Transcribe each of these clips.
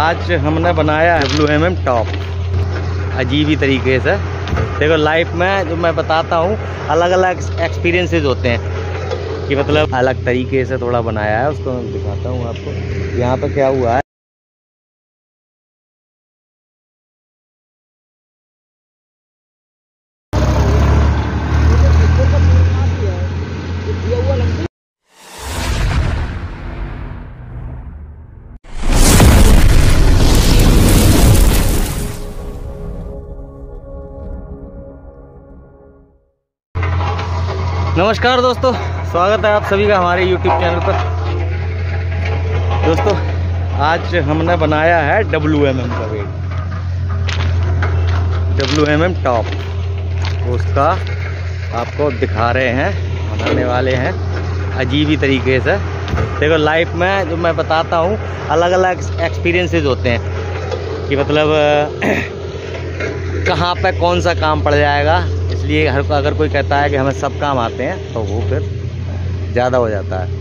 आज हमने बनाया है डब्ल्यू एम एम टॉप अजीब ही तरीके से देखो लाइफ में जो मैं बताता हूँ अलग अलग एक्सपीरियंसेस होते हैं कि मतलब अलग तरीके से थोड़ा बनाया है उसको मैं दिखाता हूँ आपको यहाँ पर क्या हुआ है नमस्कार दोस्तों स्वागत है आप सभी का हमारे YouTube चैनल पर दोस्तों आज हमने बनाया है डब्ल्यू एम एम का wet W M M top उसका आपको दिखा रहे हैं बनाने वाले हैं अजीब ही तरीके से देखो लाइफ में जो मैं बताता हूँ अलग अलग एक्सपीरियंसेस होते हैं कि मतलब कहाँ पे कौन सा काम पड़ जाएगा इसलिए हर अगर कोई कहता है कि हमें सब काम आते हैं तो वो फिर ज़्यादा हो जाता है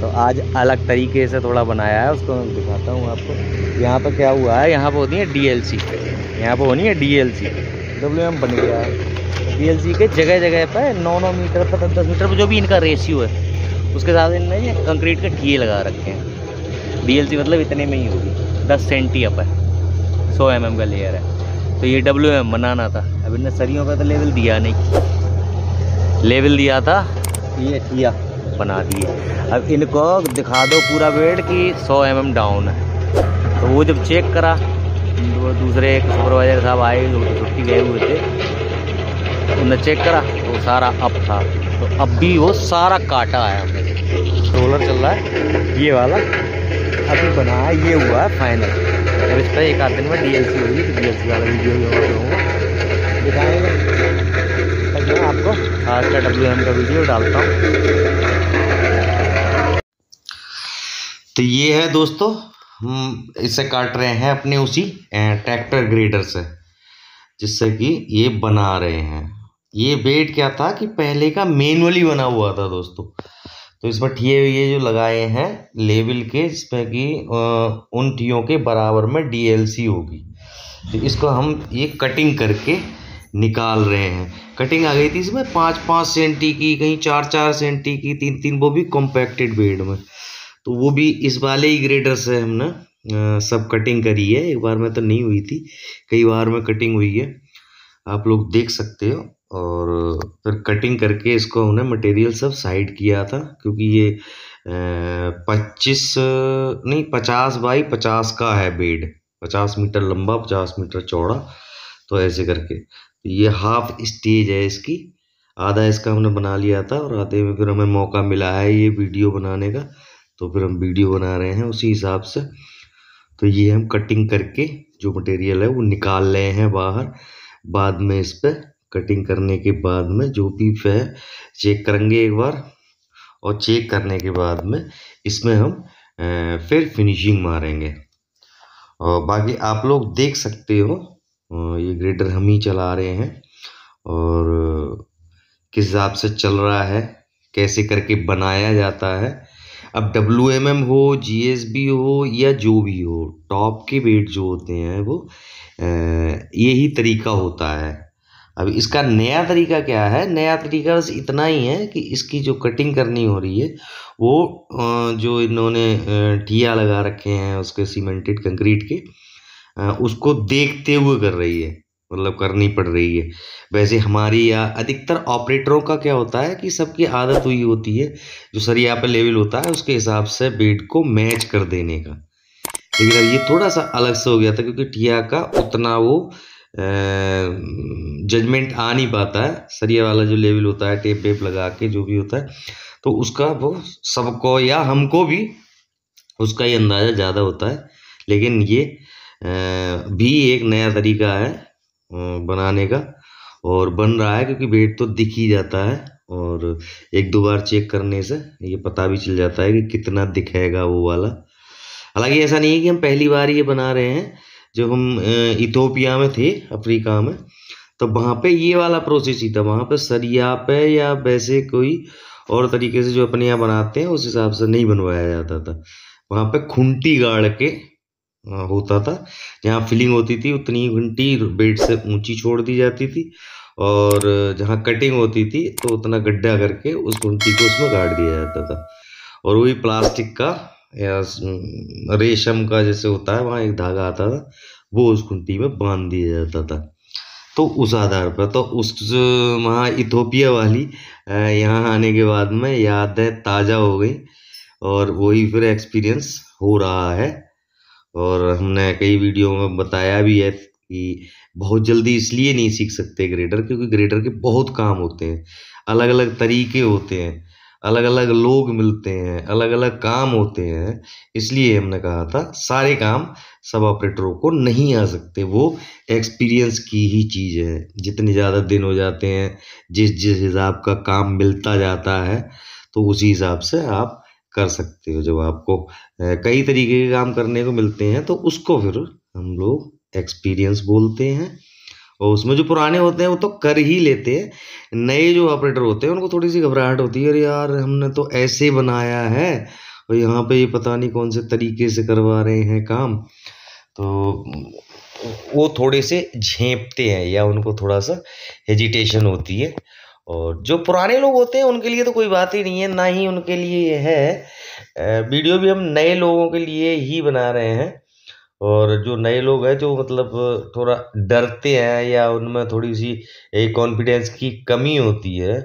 तो आज अलग तरीके से थोड़ा बनाया है उसको मैं दिखाता हूँ आपको यहाँ पर क्या हुआ है यहाँ पर होती है डी एल सी यहाँ पर होनी है D L C W M बन गया है डी एल सी के जगह जगह पर नौ नौ मीटर पर दस दस मीटर पर जो भी इनका रेशियो है उसके साथ इनने ये कंक्रीट के टीए लगा रखे हैं डी एल सी मतलब इतने में ही होगी दस सेंटी अप है सौ एम एम का लेयर है तो ये डब्ल्यू एम बनाना था अब इन्हें सरियों का तो लेवल दिया नहीं लेवल दिया था ये किया बना दिए अब इनको दिखा दो पूरा वेट कि 100 एम एम डाउन है तो वो जब चेक करा तो दूसरे एक सुपरवाइजर साहब आए छुट्टी गए हुए थे उन्हें चेक करा तो सारा अप था तो अब भी वो सारा काटा है हमने रोलर चल रहा है ये वाला अभी बना ये हुआ है फाइनल अब इस पर एक आध दिन में डी एल सी होगी तो डी एल सी वाला वीडियो भी होगा दिखाएंगे तब मैं आपको आज का डब्ल्यू एम का वीडियो डालता हूँ तो ये है दोस्तों हम इसे काट रहे हैं अपने उसी ट्रैक्टर ग्रेडर से जिससे कि ये बना रहे हैं ये बेड क्या था कि पहले का मैनुअली बना हुआ था दोस्तों तो इस पर ठिए ये जो लगाए हैं लेवल के इस पर कि उन ठियों के बराबर में डीएलसी होगी तो इसको हम ये कटिंग करके निकाल रहे हैं कटिंग आ गई थी इसमें पाँच पाँच सेंटी की कहीं चार चार सेंटी की तीन तीन वो भी कॉम्पैक्टेड बेड में तो वो भी इस वाले ही ग्रेडर से हमने सब कटिंग करी है एक बार में तो नहीं हुई थी कई बार में कटिंग हुई है आप लोग देख सकते हो और फिर कटिंग करके इसको हमने मटेरियल सब साइड किया था क्योंकि ये पच्चीस नहीं पचास बाई पचास का है बेड पचास मीटर लंबा पचास मीटर चौड़ा तो ऐसे करके तो ये हाफ स्टेज है इसकी आधा इसका हमने बना लिया था और आधे में फिर हमें मौका मिला है ये वीडियो बनाने का तो फिर हम वीडियो बना रहे हैं उसी हिसाब से तो ये हम कटिंग करके जो मटेरियल है वो निकाल रहे हैं बाहर बाद में इस पर कटिंग करने के बाद में जो भी है चेक करेंगे एक बार और चेक करने के बाद में इसमें हम फिर फिनिशिंग मारेंगे और बाकी आप लोग देख सकते हो ये ग्रेडर हम ही चला रहे हैं और किस हिसाब से चल रहा है कैसे करके बनाया जाता है अब डब्ल्यू एम एम हो जी एस बी हो या जो भी हो टॉप के वेट जो होते हैं वो यही तरीका होता है अब इसका नया तरीका क्या है नया तरीका बस इतना ही है कि इसकी जो कटिंग करनी हो रही है वो जो इन्होंने ठिया लगा रखे हैं उसके सीमेंटेड कंक्रीट के उसको देखते हुए कर रही है मतलब करनी पड़ रही है वैसे हमारी या अधिकतर ऑपरेटरों का क्या होता है कि सबकी आदत हुई होती है जो सरिया पर लेवल होता है उसके हिसाब से बेड को मैच कर देने का लेकिन अब ये थोड़ा सा अलग से हो गया था क्योंकि टिया का उतना वो जजमेंट आ नहीं पाता है सरिया वाला जो लेवल होता है टेप वेप लगा के जो भी होता है तो उसका वो सबको या हमको भी उसका ही अंदाज़ा ज़्यादा होता है लेकिन ये भी एक नया तरीका है बनाने का और बन रहा है क्योंकि वेट तो दिख ही जाता है और एक दो बार चेक करने से ये पता भी चल जाता है कि कितना दिखेगा वो वाला हालांकि ऐसा नहीं है कि हम पहली बार ये बना रहे हैं जब हम इथोपिया में थे अफ्रीका में तो वहाँ पे ये वाला प्रोसेस ही था वहाँ पे सरिया पे या वैसे कोई और तरीके से जो अपने यहाँ बनाते हैं उस हिसाब से नहीं बनवाया जाता था वहाँ पे खुंटी गाड़ के होता था जहाँ फिलिंग होती थी उतनी घंटी बेड से ऊंची छोड़ दी जाती थी और जहाँ कटिंग होती थी तो उतना गड्ढा करके उस घुंटी को उसमें गाड़ दिया जाता था और वही प्लास्टिक का या रेशम का जैसे होता है वहाँ एक धागा आता था वो उस खुंटी में बांध दिया जाता था तो उस आधार पर तो उस वहाँ इथोपिया वाली यहाँ आने के बाद में यादें ताज़ा हो गई और वही फिर एक्सपीरियंस हो रहा है और हमने कई वीडियो में बताया भी है कि बहुत जल्दी इसलिए नहीं सीख सकते ग्रेडर क्योंकि ग्रेडर के बहुत काम होते हैं अलग अलग तरीके होते हैं अलग अलग लोग मिलते हैं अलग अलग काम होते हैं इसलिए हमने कहा था सारे काम सब ऑपरेटरों को नहीं आ सकते वो एक्सपीरियंस की ही चीज़ है जितने ज़्यादा दिन हो जाते हैं जिस जिस हिसाब का काम मिलता जाता है तो उसी हिसाब से आप कर सकते हो जब आपको कई तरीके के काम करने को मिलते हैं तो उसको फिर हम लोग एक्सपीरियंस बोलते हैं और उसमें जो पुराने होते हैं वो तो कर ही लेते हैं नए जो ऑपरेटर होते हैं उनको थोड़ी सी घबराहट होती है अरे यार हमने तो ऐसे बनाया है और यहाँ पे ये पता नहीं कौन से तरीके से करवा रहे हैं काम तो वो थोड़े से झेंपते हैं या उनको थोड़ा सा हेजिटेशन होती है और जो पुराने लोग होते हैं उनके लिए तो कोई बात ही नहीं है ना ही उनके लिए ये है वीडियो भी हम नए लोगों के लिए ही बना रहे हैं और जो नए लोग हैं जो मतलब थोड़ा डरते हैं या उनमें थोड़ी सी एक कॉन्फिडेंस की कमी होती है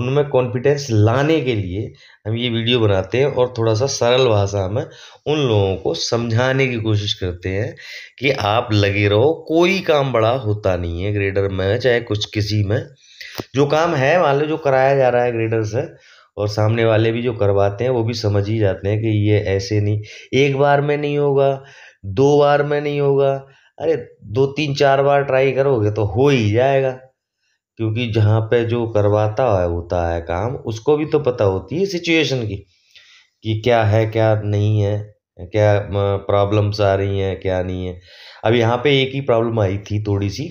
उनमें कॉन्फिडेंस लाने के लिए हम ये वीडियो बनाते हैं और थोड़ा सा सरल भाषा में उन लोगों को समझाने की कोशिश करते हैं कि आप लगे रहो कोई काम बड़ा होता नहीं है ग्रेडर में चाहे कुछ किसी में जो काम है मान लो जो कराया जा रहा है ग्रेडर से और सामने वाले भी जो करवाते हैं वो भी समझ ही जाते हैं कि ये ऐसे नहीं एक बार में नहीं होगा दो बार में नहीं होगा अरे दो तीन चार बार ट्राई करोगे तो हो ही जाएगा क्योंकि जहाँ पे जो करवाता है होता है काम उसको भी तो पता होती है सिचुएशन की कि क्या है क्या नहीं है क्या प्रॉब्लम्स आ रही हैं क्या नहीं है अब यहाँ पे एक ही प्रॉब्लम आई थी थोड़ी सी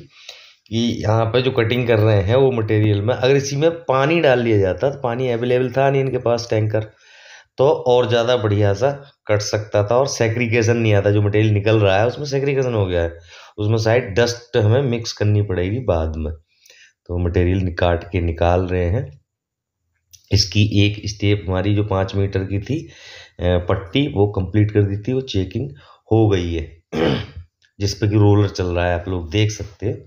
कि यहाँ पे जो कटिंग कर रहे हैं वो मटेरियल में अगर इसी में पानी डाल लिया जाता तो पानी अवेलेबल था नहीं इनके पास टैंकर तो और ज़्यादा बढ़िया सा कट सकता था और सेग्रीगेशन नहीं आता जो मटेरियल निकल रहा है उसमें सेग्रीगेशन हो गया है उसमें शायद डस्ट हमें मिक्स करनी पड़ेगी बाद में तो मटेरियल काट के निकाल रहे हैं इसकी एक स्टेप हमारी जो पाँच मीटर की थी पट्टी वो कंप्लीट कर दी थी वो चेकिंग हो गई है जिस पर कि रोलर चल रहा है आप लोग देख सकते हो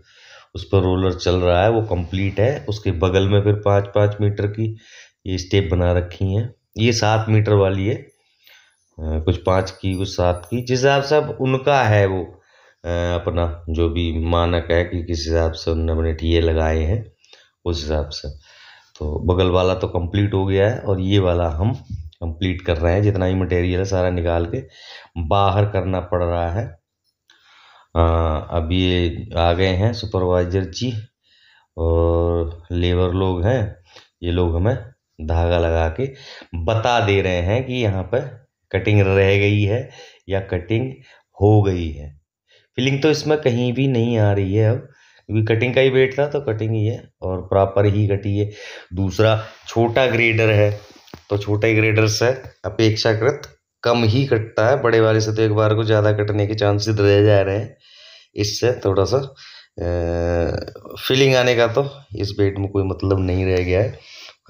उस पर रोलर चल रहा है वो कंप्लीट है उसके बगल में फिर पाँच पाँच मीटर की ये स्टेप बना रखी हैं ये सात मीटर वाली है कुछ पाँच की कुछ सात की जिस हिसाब से उनका है वो अपना जो भी मानक है कि किस हिसाब से उन्होंने अपने टीए लगाए हैं उस हिसाब से तो बगल वाला तो कंप्लीट हो गया है और ये वाला हम कंप्लीट कर रहे हैं जितना ही मटेरियल है सारा निकाल के बाहर करना पड़ रहा है अब ये आ गए हैं सुपरवाइजर जी और लेबर लोग हैं ये लोग हमें धागा लगा के बता दे रहे हैं कि यहाँ पर कटिंग रह गई है या कटिंग हो गई है फिलिंग तो इसमें कहीं भी नहीं आ रही है अब क्योंकि कटिंग का ही वेट था तो कटिंग ही है और प्रॉपर ही कटी है दूसरा छोटा ग्रेडर है तो छोटे ग्रेडर से अपेक्षाकृत कम ही कटता है बड़े वाले से तो एक बार को ज़्यादा कटने के चांसेस रह जा रहे हैं इससे थोड़ा सा फीलिंग आने का तो इस बेट में कोई मतलब नहीं रह गया है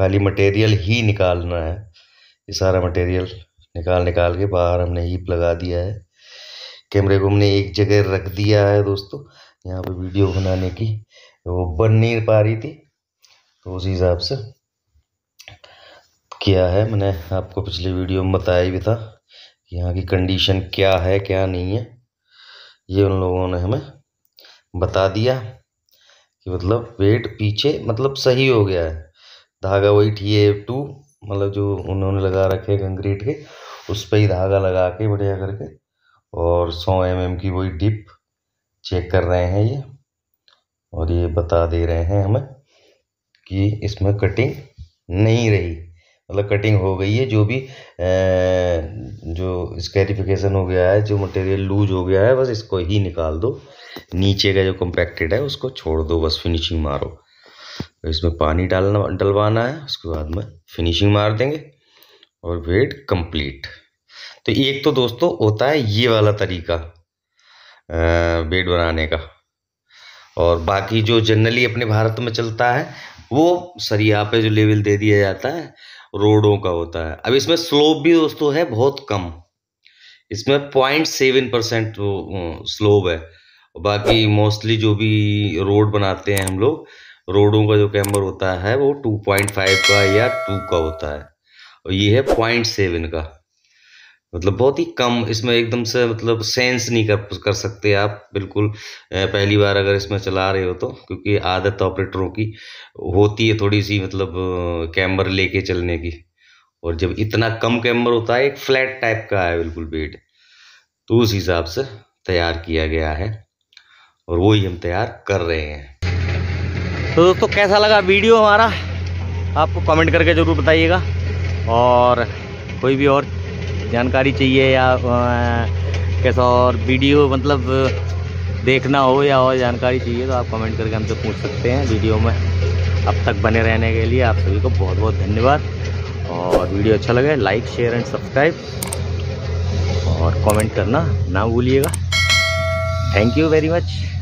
खाली मटेरियल ही निकालना है ये सारा मटेरियल निकाल निकाल के बाहर हमने हीप लगा दिया है कैमरे को हमने एक जगह रख दिया है दोस्तों यहाँ पे वीडियो बनाने की वो बन नहीं पा रही थी तो उसी हिसाब से किया है मैंने आपको पिछली वीडियो में बताया भी था कि यहाँ की कंडीशन क्या है क्या नहीं है ये उन लोगों ने हमें बता दिया कि मतलब वेट पीछे मतलब सही हो गया है धागा वही टी एफ टू मतलब जो उन्होंने लगा रखे कंक्रीट के उस पर ही धागा लगा के बढ़िया करके और सौ एम एम की वही डिप चेक कर रहे हैं ये और ये बता दे रहे हैं हमें कि इसमें कटिंग नहीं रही मतलब कटिंग हो गई है जो भी जो स्कैरिफिकेशन हो गया है जो मटेरियल लूज हो गया है बस इसको ही निकाल दो नीचे का जो कंपैक्टेड है उसको छोड़ दो बस फिनिशिंग मारो इसमें पानी डालना डलवाना है उसके बाद में फिनिशिंग मार देंगे और वेट कंप्लीट तो एक तो दोस्तों होता है ये वाला तरीका बेड बनाने का और बाकी जो जनरली अपने भारत में चलता है वो सरिया पे जो लेवल दे दिया जाता है रोडों का होता है अब इसमें स्लोप भी दोस्तों है बहुत कम इसमें पॉइंट सेवन परसेंट स्लोप है बाकी मोस्टली जो भी रोड बनाते हैं हम लोग रोडों का जो कैमर होता है वो टू पॉइंट फाइव का या टू का होता है और ये है पॉइंट सेवन का मतलब बहुत ही कम इसमें एकदम से मतलब सेंस नहीं कर कर सकते आप बिल्कुल पहली बार अगर इसमें चला रहे हो तो क्योंकि आदत ऑपरेटरों की होती है थोड़ी सी मतलब कैमर लेके चलने की और जब इतना कम कैमर होता है एक फ्लैट टाइप का है बिल्कुल बेड तो उस हिसाब से तैयार किया गया है और वही हम तैयार कर रहे हैं तो दोस्तों कैसा लगा वीडियो हमारा आपको कमेंट करके ज़रूर बताइएगा और कोई भी और जानकारी चाहिए या कैसा और वीडियो मतलब देखना हो या और जानकारी चाहिए तो आप कमेंट करके हमसे पूछ सकते हैं वीडियो में अब तक बने रहने के लिए आप सभी को बहुत बहुत धन्यवाद और वीडियो अच्छा लगे लाइक शेयर एंड सब्सक्राइब और कमेंट करना ना भूलिएगा थैंक यू वेरी मच